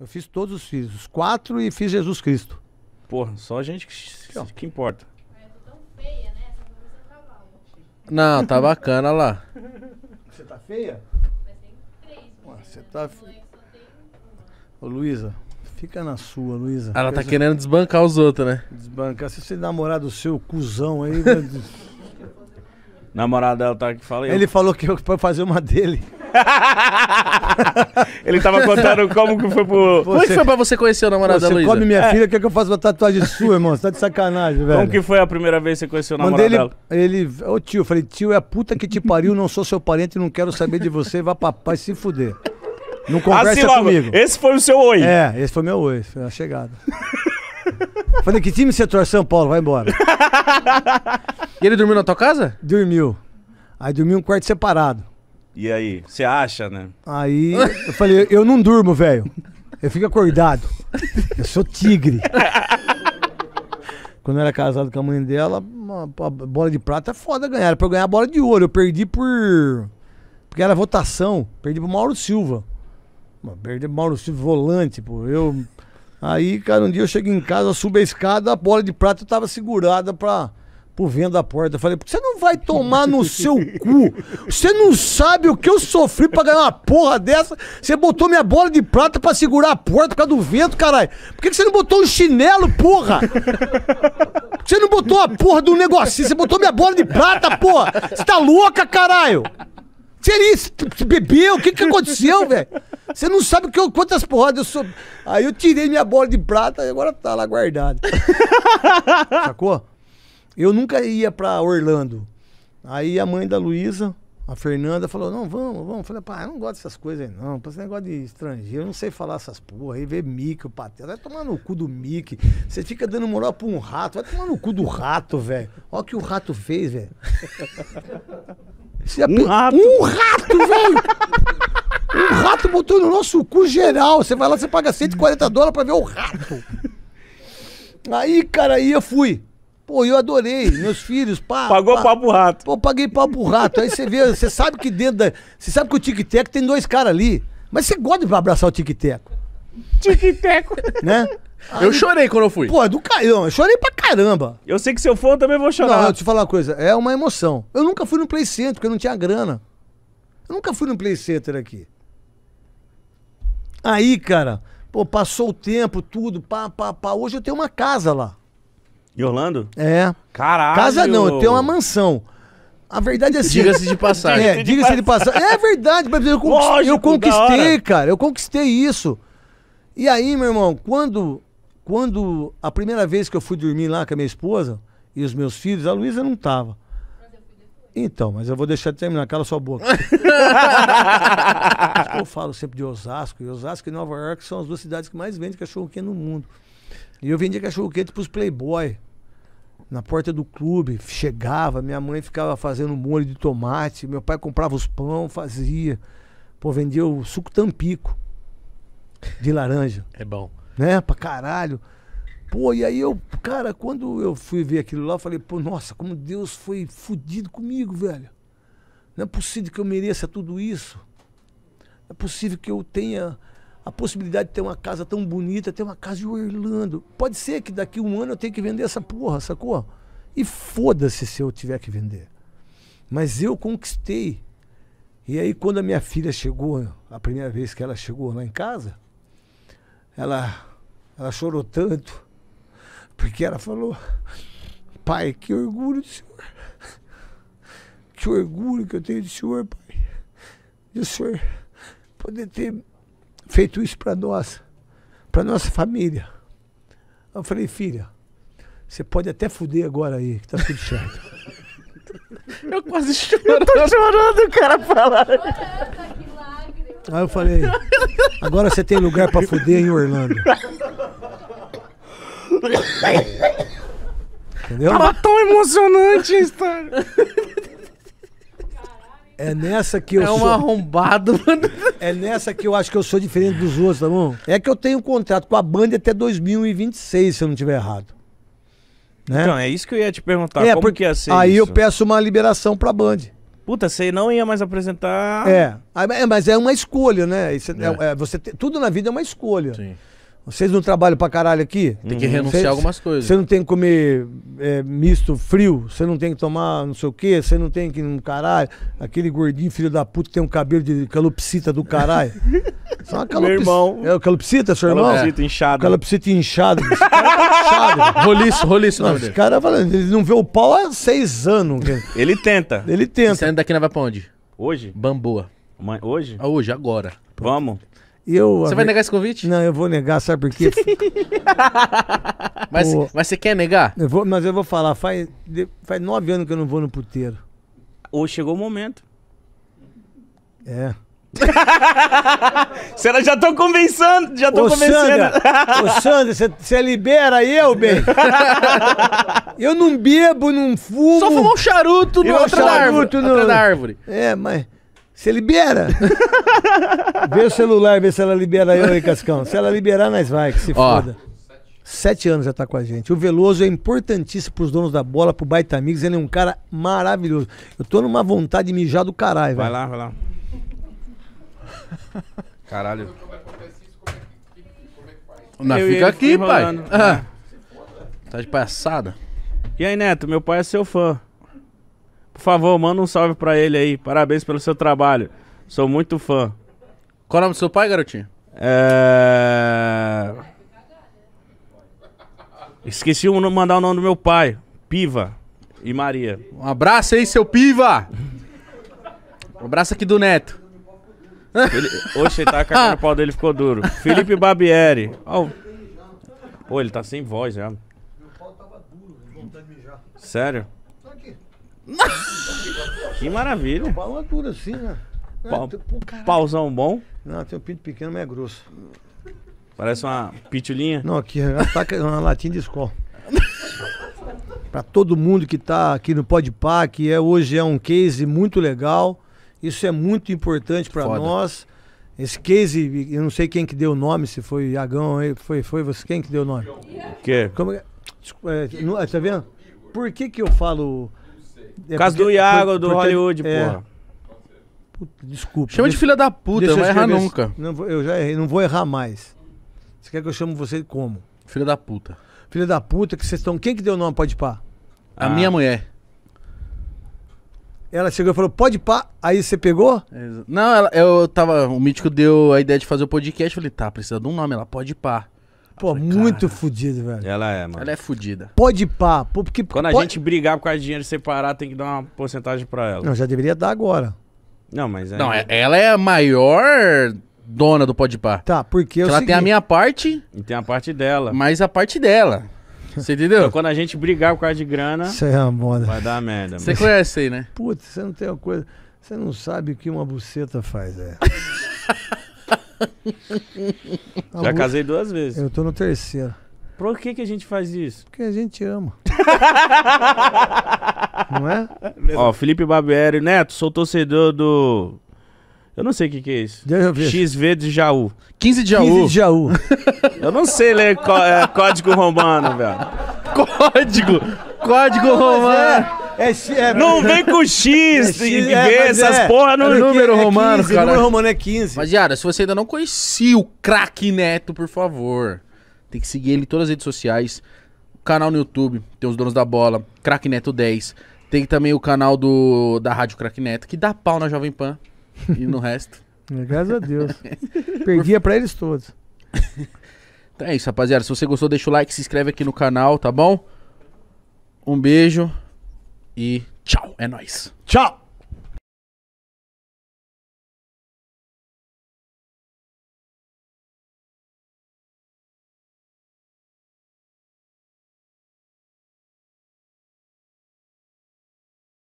Eu fiz todos os filhos, os quatro e fiz Jesus Cristo. Porra, só a gente que, que importa. Né? Tá Não, tá bacana lá. Você tá feia? Né? Você tá feia. Ô Luísa, fica na sua, Luísa. Ela tá querendo desbancar os outros, né? Desbancar. Se você namorar do seu cuzão aí. Namorada dela tá que fala. Ele falou que eu foi fazer uma dele. Ele tava contando como que foi pro. Como é que foi pra você conhecer o namorado da Você come minha é. filha, quer é que eu faça uma tatuagem sua, irmão? Você tá de sacanagem, velho. Como que foi a primeira vez que você conheceu o namorado dela? ele. Ô tio, eu falei, tio, é a puta que te pariu, não sou seu parente, não quero saber de você, vá pra paz se fuder. Não ah, conversa Assim comigo. Esse foi o seu oi. É, esse foi meu oi, foi a chegada. falei, que time você torce, São Paulo? Vai embora. E ele dormiu na tua casa? Dormiu. Aí dormiu um quarto separado. E aí, você acha, né? Aí eu falei, eu não durmo, velho. Eu fico acordado. Eu sou tigre. Quando eu era casado com a mãe dela, uma bola de prata é foda ganhar. Era pra eu ganhar a bola de ouro. Eu perdi por. Porque era votação. Perdi pro Mauro Silva. Perdi pro Mauro Silva volante, pô. Eu. Aí, cara, um dia eu cheguei em casa, subi a escada, a bola de prata tava segurada pra pro vento da porta. Eu falei, você não vai tomar no seu cu. Você não sabe o que eu sofri pra ganhar uma porra dessa. Você botou minha bola de prata pra segurar a porta por causa do vento, caralho. Por que, você não botou um chinelo, porra? você não botou a porra do negocinho? Você botou minha bola de prata, porra. Você tá louca, caralho? Seria Bebeu? O que, que aconteceu, velho? Você não sabe que eu, quantas porradas eu sou. Aí eu tirei minha bola de prata e agora tá lá guardada. Sacou? Eu nunca ia para Orlando. Aí a mãe da Luísa, a Fernanda, falou: não, vamos, vamos. Eu falei, pá, eu não gosto dessas coisas aí, não. Pra esse negócio de estrangeiro, eu não sei falar essas porra. Aí vê Mickey, o Pateta. Vai tomar no cu do Mickey. Você fica dando moral pra um rato. Vai tomar no cu do rato, velho. Olha o que o rato fez, velho. É um rato. Um rato, velho! um rato botou no nosso cu geral. Você vai lá, você paga 140 dólares pra ver o rato. Aí, cara, aí eu fui. Pô, eu adorei, meus filhos, pá. Pagou pá, pro rato. Pô, paguei pro rato. Aí você vê, você sabe que dentro da. Você sabe que o Tic Teco tem dois caras ali. Mas você gosta de abraçar o Tic Teco. Tic Teco. Né? Aí, eu chorei quando eu fui. Pô, é do caião. Eu chorei pra caramba. Eu sei que se eu for, eu também vou chorar. Não, deixa eu te falar uma coisa. É uma emoção. Eu nunca fui no Play Center, porque eu não tinha grana. Eu nunca fui no Play Center aqui. Aí, cara, pô, passou o tempo, tudo, pá, pá, pá. Hoje eu tenho uma casa lá. Em Orlando? É. Caralho. Casa não, tem uma mansão. A verdade é assim. Diga-se de passagem. É, diga-se de passagem. É verdade, eu, conquist... Lógico, eu conquistei, cara. Eu conquistei isso. E aí, meu irmão, quando, quando a primeira vez que eu fui dormir lá com a minha esposa e os meus filhos, a Luísa não tava. Então, mas eu vou deixar de terminar, cala sua boca. eu falo sempre de Osasco, e Osasco e Nova York são as duas cidades que mais vendem cachorro quente no mundo. E eu vendia cachorro quente pros playboy na porta do clube, chegava, minha mãe ficava fazendo molho de tomate, meu pai comprava os pão, fazia. Pô, vendia o suco tampico de laranja. É bom. Né? Pra caralho. Pô, e aí eu, cara, quando eu fui ver aquilo lá, eu falei, pô, nossa, como Deus foi fudido comigo, velho. Não é possível que eu mereça tudo isso. Não é possível que eu tenha a possibilidade de ter uma casa tão bonita, ter uma casa em Orlando. Pode ser que daqui a um ano eu tenha que vender essa porra, sacou? E foda-se se eu tiver que vender. Mas eu conquistei. E aí, quando a minha filha chegou, a primeira vez que ela chegou lá em casa, ela, ela chorou tanto, porque ela falou: Pai, que orgulho do senhor. Que orgulho que eu tenho do senhor, pai. De o senhor poder ter feito isso para nós, para nossa família. Eu falei, filha, você pode até fuder agora aí, que tá tudo certo. eu quase choro. Eu tô chorando o cara fala. Aí eu falei, agora você tem lugar para fuder em Orlando. Entendeu? Tava tão emocionante a história. É nessa que eu sou. É um sou... arrombado, mano. É nessa que eu acho que eu sou diferente dos outros, tá bom? É que eu tenho um contrato com a banda até 2026, se eu não estiver errado. Né? Então, é isso que eu ia te perguntar. É, Como porque ia ser Aí isso? eu peço uma liberação pra Band. Puta, você não ia mais apresentar. É. é mas é uma escolha, né? Isso, é, é. É, você te... tudo na vida é uma escolha. Sim. Vocês não trabalham pra caralho aqui? Tem que renunciar Cê- algumas coisas. Você não tem que comer é, misto frio, você não tem que tomar não sei o quê, você não tem que. no Caralho, aquele gordinho filho da puta tem um cabelo de calopsita do caralho. Isso é irmão. É o calopsita, seu irmão? Calopsita inchado. Calopsita inchado. inchado. Roliço, roliço Não, esse cara falando, ele não vê o pau há seis anos. Ele tenta. Ele tenta. Saindo daqui, não vai pra onde? Hoje? Bamboa. Hoje? Ah, hoje, agora. Vamos. Eu, você vai negar esse convite? Não, eu vou negar, sabe por quê? mas, Pô, mas você quer negar? Eu vou, mas eu vou falar, faz, faz nove anos que eu não vou no puteiro. Ou chegou o momento. É. Será já tô convencendo, já tô ô, convencendo. Sandra, ô Sandra, você libera eu, bem? Eu não bebo, não fumo. Só fumar um charuto no charuto da árvore, no... da árvore. É, mas... Você libera. vê o celular, vê se ela libera eu aí, Cascão. Se ela liberar, nós vai, que se Ó. foda. Sete anos já tá com a gente. O Veloso é importantíssimo pros donos da bola, pro Baita Amigos. Ele é um cara maravilhoso. Eu tô numa vontade de mijar do caralho, Vai lá, vai lá. Caralho. Não, fica aqui, pai. Ah. Tá de palhaçada. E aí, Neto, meu pai é seu fã. Por favor, manda um salve pra ele aí. Parabéns pelo seu trabalho. Sou muito fã. Qual é o nome do seu pai, garotinho? É... Esqueci de mandar o nome do meu pai. Piva e Maria. Um abraço aí, seu Piva! Um abraço aqui do Neto. Fili... Oxe, ele tá cagando o pau dele, ficou duro. Felipe Babieri. Oh. Pô, ele tá sem voz já. Meu pau tava duro, vontade de mijar. Sério? que maravilha. Pau dura assim, né? É, pa pauzão bom? Não, tem um pinto pequeno, mas é grosso. Parece uma pitulinha? Não, aqui é ataca é uma latinha de escola. Para todo mundo que tá aqui no Podpah, que é, hoje é um case muito legal. Isso é muito importante para nós. Esse case, eu não sei quem que deu o nome, se foi Iagão, foi, foi você quem que deu o nome? O quê? Como, é, não, tá vendo? Por que que eu falo é Caso do Iago, do porque, Hollywood, é, porra. Puta, desculpa. Chama deixa, de filha da puta, não vai errar nunca. Não, eu já errei, não vou errar mais. Você quer que eu chame você como? Filha da puta. Filha da puta, que vocês estão. Quem que deu o nome Pode Pá? A ah. minha mulher. Ela chegou e falou, pode pá. Aí você pegou? Não, ela, eu tava. O mítico deu a ideia de fazer o podcast. Eu falei, tá, precisa de um nome. Ela, pode pá. Pô, falei, muito fodido, velho. Ela é, mano. Ela é fodida. Pode pá. Pô, porque Quando a gente brigar por causa de dinheiro separar, tem que dar uma porcentagem pra ela. Não, já deveria dar agora. Não, mas... Aí... É não, ela é a maior dona do pode pá. Tá, porque... É ela segui... tem a minha parte... E tem a parte dela. Mas a parte dela. Você entendeu? Então, quando a gente brigar por causa de grana... Isso é moda. Vai dar merda. Você conhece aí, né? Putz, você não tem uma coisa... Você não sabe o que uma buceta faz, é. Já Augusto, casei duas vezes. Eu tô no terceiro. Por que, que a gente faz isso? Porque a gente ama. não é? Ó, Felipe Barbieri, Neto, sou torcedor do. Eu não sei o que, que é isso. XV de Jaú. 15 de Jaú. 15 de Jaú. eu não sei ler é, código romano, velho. Código! Código ah, é. romano! É, é, não vem com X é, e B, é, é. essas porra no é número romano, 15, cara. Número romano é 15. Rapaziada, se você ainda não conhecia o craque Neto, por favor, tem que seguir ele em todas as redes sociais. O canal no YouTube, tem os donos da bola, Craque Neto 10. Tem também o canal do, da Rádio Craque Neto, que dá pau na Jovem Pan e no resto. Graças a Deus. Perdia pra eles todos. Então é isso, rapaziada. Se você gostou, deixa o like, se inscreve aqui no canal, tá bom? Um beijo. E tchau, é nóis. Tchau!